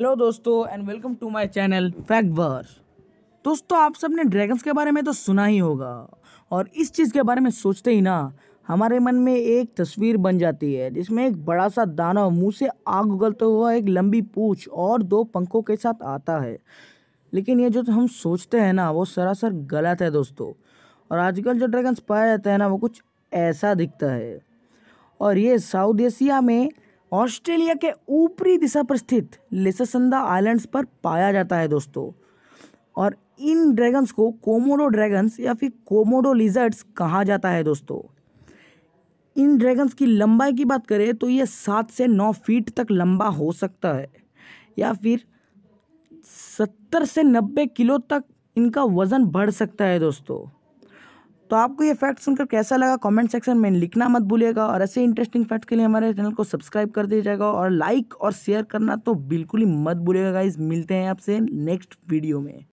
hello दोस्तों and welcome to my channel Fact Verse दोस्तों आप सबने ड्रैगन्स के बारे में तो सुना ही होगा और इस चीज़ के बारे में सोचते ही ना हमारे मन में एक तस्वीर बन जाती है जिसमें एक बड़ा सा दाना मुंह से आग उगलता हुआ एक लंबी पूछ और दो पंखों के साथ आता है लेकिन ये जो हम सोचते हैं ना वो सरासर गलत है दोस्तों और आजकल जो ड्रैगन्स पाया जाता है ना वो कुछ ऐसा दिखता है और ये साउथ एशिया में ऑस्ट्रेलिया के ऊपरी दिशा पर स्थित लेससंदा आइलैंड्स पर पाया जाता है दोस्तों और इन ड्रैगन्स को कोमोडो ड्रैगन्स या फिर कोमोडो लिजर्ड्स कहा जाता है दोस्तों इन ड्रैगन्स की लंबाई की बात करें तो ये सात से नौ फीट तक लंबा हो सकता है या फिर सत्तर से नब्बे किलो तक इनका वज़न बढ़ सकता है दोस्तों तो आपको ये फैक्ट सुनकर कैसा लगा कमेंट सेक्शन में लिखना मत भूलिएगा और ऐसे इंटरेस्टिंग फैक्ट के लिए हमारे चैनल को सब्सक्राइब कर दिया जाएगा और लाइक और शेयर करना तो बिल्कुल ही मत भूलिएगा इस मिलते हैं आपसे नेक्स्ट वीडियो में